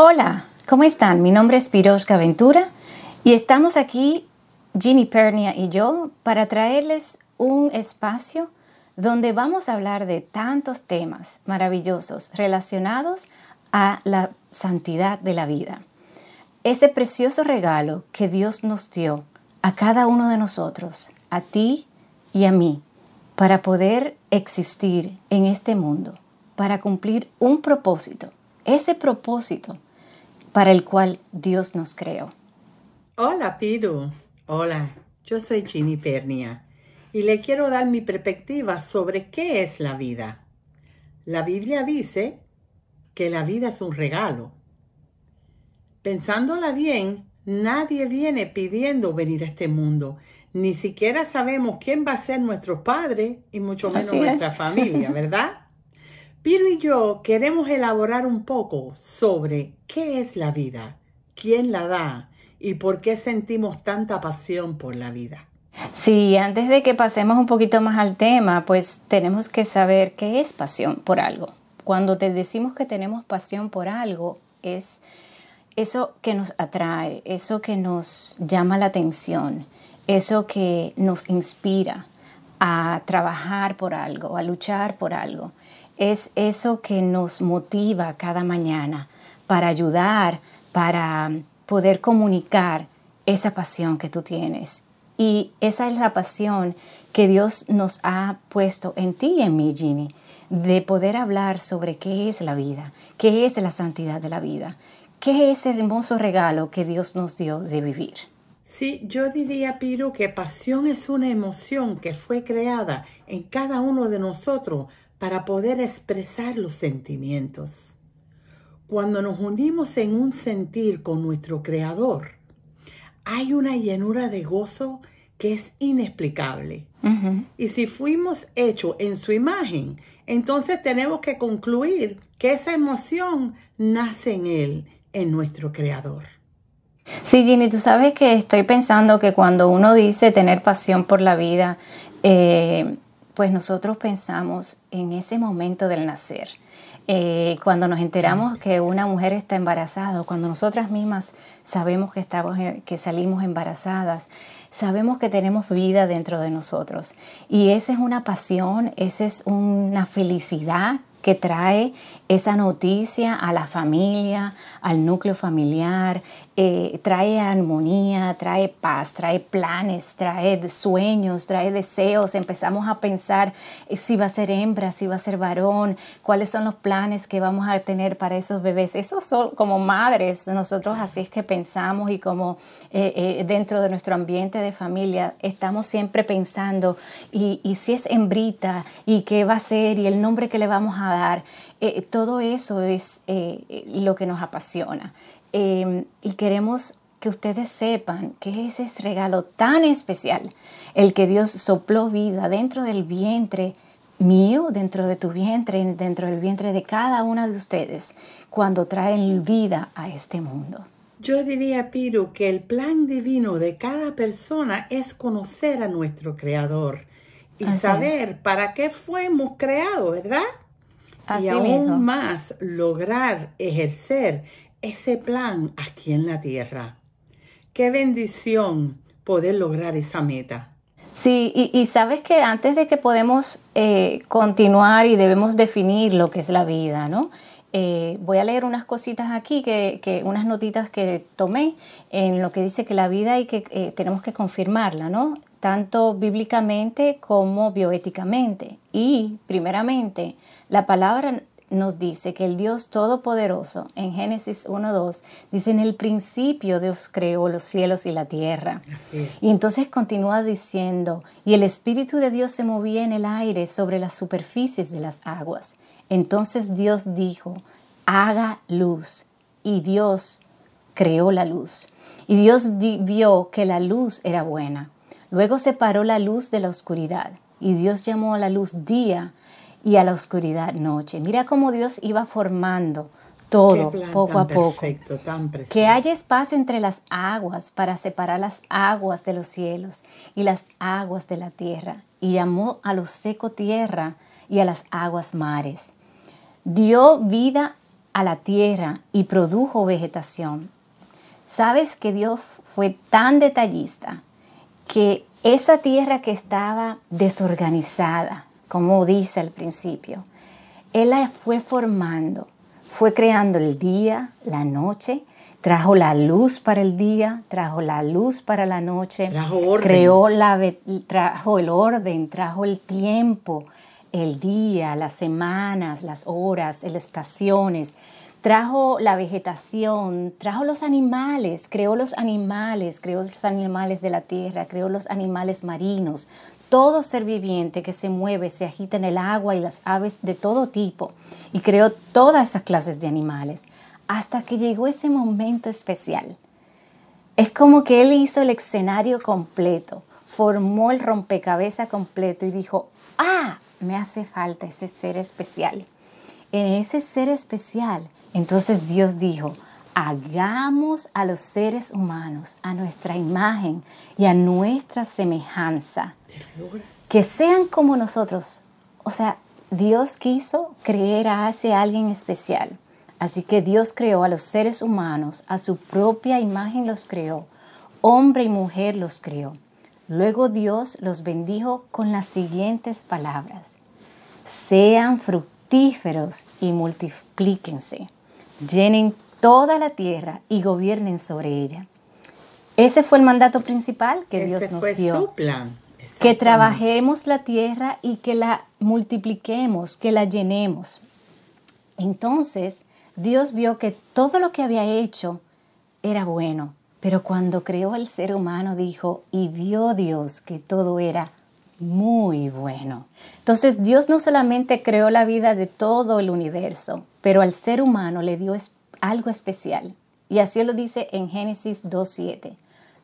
Hola, ¿cómo están? Mi nombre es Piroska Ventura y estamos aquí, Ginny Pernia y yo, para traerles un espacio donde vamos a hablar de tantos temas maravillosos relacionados a la santidad de la vida. Ese precioso regalo que Dios nos dio a cada uno de nosotros, a ti y a mí, para poder existir en este mundo, para cumplir un propósito, ese propósito para el cual Dios nos creó. Hola, Piru. Hola, yo soy Ginny Pernia y le quiero dar mi perspectiva sobre qué es la vida. La Biblia dice que la vida es un regalo. Pensándola bien, nadie viene pidiendo venir a este mundo. Ni siquiera sabemos quién va a ser nuestro padre y mucho menos nuestra familia, ¿verdad? Piro y yo queremos elaborar un poco sobre qué es la vida, quién la da y por qué sentimos tanta pasión por la vida. Sí, antes de que pasemos un poquito más al tema, pues tenemos que saber qué es pasión por algo. Cuando te decimos que tenemos pasión por algo, es eso que nos atrae, eso que nos llama la atención, eso que nos inspira a trabajar por algo, a luchar por algo es eso que nos motiva cada mañana para ayudar, para poder comunicar esa pasión que tú tienes. Y esa es la pasión que Dios nos ha puesto en ti en mí, Ginny, de poder hablar sobre qué es la vida, qué es la santidad de la vida, qué es el hermoso regalo que Dios nos dio de vivir. Sí, yo diría, Piro, que pasión es una emoción que fue creada en cada uno de nosotros para poder expresar los sentimientos. Cuando nos unimos en un sentir con nuestro Creador, hay una llenura de gozo que es inexplicable. Y si fuimos hechos en su imagen, entonces tenemos que concluir que esa emoción nace en Él, en nuestro Creador. Sí, Ginny, tú sabes que estoy pensando que cuando uno dice tener pasión por la vida, eh, pues nosotros pensamos en ese momento del nacer. Eh, cuando nos enteramos que una mujer está embarazada, cuando nosotras mismas sabemos que, estamos, que salimos embarazadas, sabemos que tenemos vida dentro de nosotros. Y esa es una pasión, esa es una felicidad que trae esa noticia a la familia, al núcleo familiar, eh, trae armonía, trae paz, trae planes, trae sueños, trae deseos. Empezamos a pensar eh, si va a ser hembra, si va a ser varón, cuáles son los planes que vamos a tener para esos bebés. eso son como madres, nosotros así es que pensamos y como eh, dentro de nuestro ambiente de familia estamos siempre pensando y, si es hembrita y qué va a ser y el nombre que le vamos a dar. todo eso es lo que nos apasiona. Em, y queremos que ustedes sepan que ese es regalo tan especial, el que Dios sopló vida dentro del vientre mío, dentro de tu vientre, dentro del vientre de cada una de ustedes, cuando traen vida a este mundo. Yo diría, Piro, que el plan divino de cada persona es conocer a nuestro Creador y saber para qué fuimos creados, ¿verdad? y aún más lograr ejercer ese plan aquí en la tierra. Qué bendición poder lograr esa meta. Sí, y, sabes que antes de que podemos eh, continuar y debemos definir lo que es la vida, ¿no? Eh, voy a leer unas cositas aquí, que, unas notitas que tomé en lo que dice que la vida y que eh, tenemos que confirmarla, ¿no? Tanto bíblicamente como bioéticamente. Y primeramente, la palabra nos dice que el Dios Todopoderoso en Génesis 1.2 dice, en el principio Dios creó los cielos y la tierra. Y entonces continúa diciendo, y el Espíritu de Dios se movía en el aire sobre las superficies de las aguas. Entonces Dios dijo, haga luz. Y Dios creó la luz. Y Dios vio que la luz era buena. Luego separó la luz de la oscuridad. Y Dios llamó a la luz día y a la oscuridad noche. Mira cómo Dios iba formando todo poco a poco. que haya espacio entre las aguas para separar las aguas de los cielos y las aguas de la tierra. Y llamó a lo seco tierra y a las aguas mares. Dio vida a la tierra y produjo vegetación. Sabes que Dios fue tan detallista que esa tierra que estaba desorganizada, como dice al principio. Él la fue formando, fue creando el día, la noche, trajo la luz para el día, trajo la luz para la noche, creó la trajo el orden, trajo el tiempo, el día, las semanas, las horas, las estaciones, trajo la vegetación, trajo los animales, creó los animales, creó los animales de la tierra, creó los animales marinos, todo ser viviente que se mueve, se agita en el agua y las aves de todo tipo, y creó todas esas clases de animales, hasta que llegó ese momento especial. Es como que él hizo el escenario completo, formó el rompecabezas completo y dijo, ah, me hace falta ese ser especial. En ese ser especial, entonces Dios dijo, hagamos a los seres humanos a nuestra imagen y a nuestra semejanza que sean como nosotros. O sea, Dios quiso creer a ese alguien especial. Así que Dios creó a los seres humanos, a su propia imagen los creó. Hombre y mujer los creó. Luego Dios los bendijo con las siguientes palabras. Sean fructíferos y multiplíquense. Llenen toda la tierra y gobiernen sobre ella. Ese fue el mandato principal que Dios nos dio. Que trabajemos la tierra y que la multipliquemos, que la llenemos. Entonces, Dios vio que todo lo que había hecho era bueno, pero cuando creó al ser humano dijo, y vio Dios que todo era muy bueno. Entonces, Dios no solamente creó la vida de todo el universo, pero al ser humano le dio algo especial. Y así lo dice en Génesis 2.7.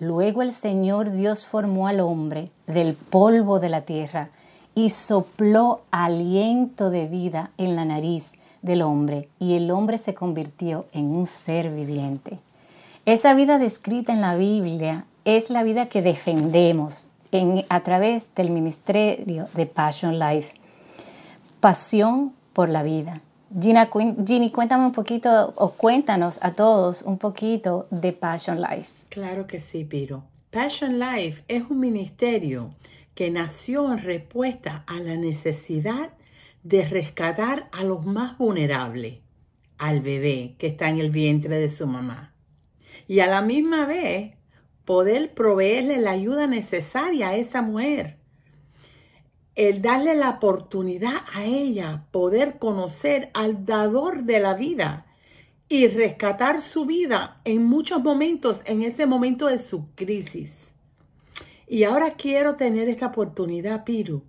Luego el Señor Dios formó al hombre del polvo de la tierra y sopló aliento de vida en la nariz del hombre y el hombre se convirtió en un ser viviente. Esa vida descrita en la Biblia es la vida que defendemos a través del ministerio de Passion Life. Pasión por la vida. Gina, Ginny, cuéntame un poquito o cuéntanos a todos un poquito de Passion Life. Claro que sí, Piro. Passion Life es un ministerio que nació en respuesta a la necesidad de rescatar a los más vulnerables, al bebé que está en el vientre de su mamá. Y a la misma vez, poder proveerle la ayuda necesaria a esa mujer el darle la oportunidad a ella poder conocer al dador de la vida y rescatar su vida en muchos momentos, en ese momento de su crisis. Y ahora quiero tener esta oportunidad, Piru,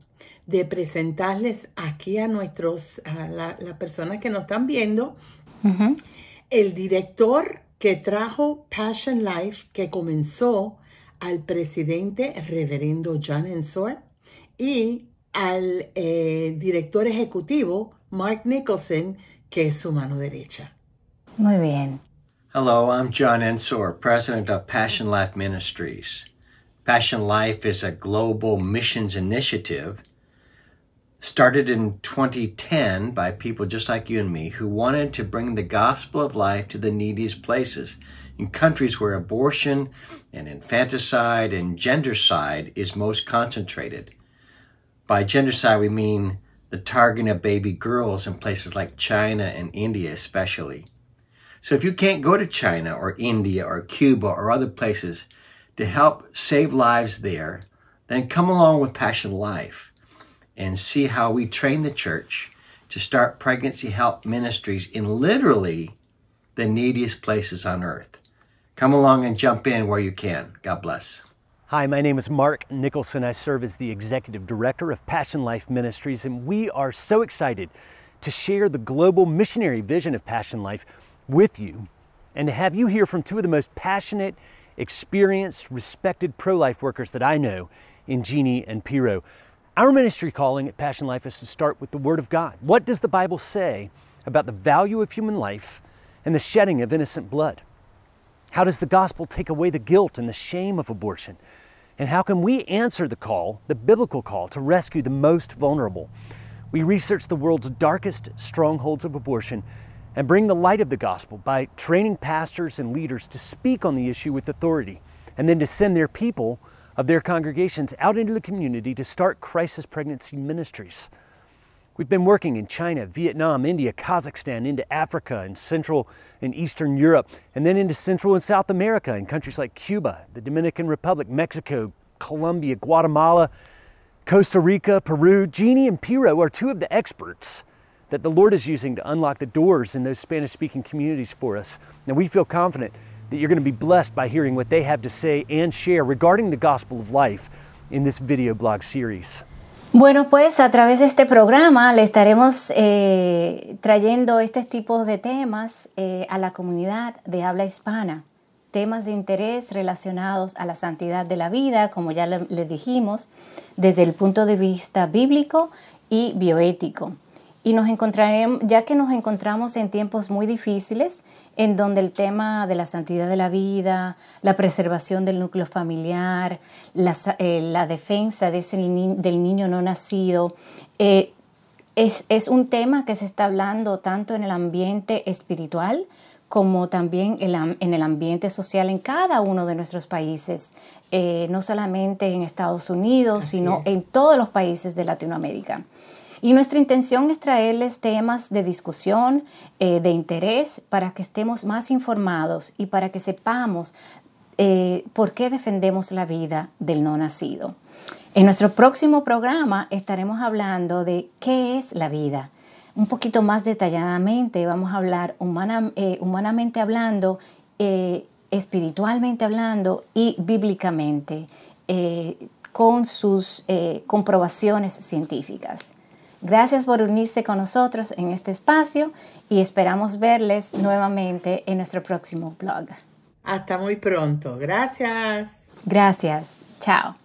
de presentarles aquí a nuestros, a las personas que nos están viendo, el director que trajo Passion Life, que comenzó al presidente reverendo John Ensor y al eh, director ejecutivo Mark Nicholson, que es su mano derecha. Muy bien. Hello, I'm John Ensor, president of Passion Life Ministries. Passion Life is a global missions initiative started in 2010 by people just like you and me who wanted to bring the gospel of life to the neediest places in countries where abortion and infanticide and gendercide is most concentrated. By gendercide, we mean the targeting of baby girls in places like China and India, especially. So if you can't go to China or India or Cuba or other places to help save lives there, then come along with Passion Life and see how we train the church to start pregnancy help ministries in literally the neediest places on earth. Come along and jump in where you can. God bless. Hi, my name is Mark Nicholson. I serve as the Executive Director of Passion Life Ministries, and we are so excited to share the global missionary vision of Passion Life with you and to have you hear from two of the most passionate, experienced, respected pro life workers that I know in Jeannie and Piro. Our ministry calling at Passion Life is to start with the Word of God. What does the Bible say about the value of human life and the shedding of innocent blood? How does the gospel take away the guilt and the shame of abortion? And how can we answer the call, the biblical call, to rescue the most vulnerable? We research the world's darkest strongholds of abortion and bring the light of the gospel by training pastors and leaders to speak on the issue with authority and then to send their people of their congregations out into the community to start crisis pregnancy ministries. We've been working in China, Vietnam, India, Kazakhstan, into Africa and Central and Eastern Europe, and then into Central and South America in countries like Cuba, the Dominican Republic, Mexico, Colombia, Guatemala, Costa Rica, Peru. Jeannie and Piro are two of the experts that the Lord is using to unlock the doors in those Spanish speaking communities for us. And we feel confident that you're going to be blessed by hearing what they have to say and share regarding the gospel of life in this video blog series. Bueno, pues a través de este programa le estaremos eh, trayendo este tipo de temas eh, a la comunidad de habla hispana, temas de interés relacionados a la santidad de la vida, como ya les dijimos, desde el punto de vista bíblico y bioético y nos encontraremos, ya que nos encontramos en tiempos muy difíciles, en donde el tema de la santidad de la vida, la preservación del núcleo familiar, la, eh, la defensa de ese del niño no nacido, eh, es, es un tema que se está hablando tanto en el ambiente espiritual como también en el ambiente social en cada uno de nuestros países, eh, no solamente en Estados Unidos, sino en todos los países de Latinoamérica. Y nuestra intención es traerles temas de discusión, eh, de interés, para que estemos más informados y para que sepamos eh, por qué defendemos la vida del no nacido. En nuestro próximo programa estaremos hablando de qué es la vida. Un poquito más detalladamente vamos a hablar eh, humanamente hablando, espiritualmente hablando y bíblicamente, con sus comprobaciones científicas. Gracias por unirse con nosotros en este espacio y esperamos verles nuevamente en nuestro próximo blog. Hasta muy pronto. Gracias. Gracias. Chao.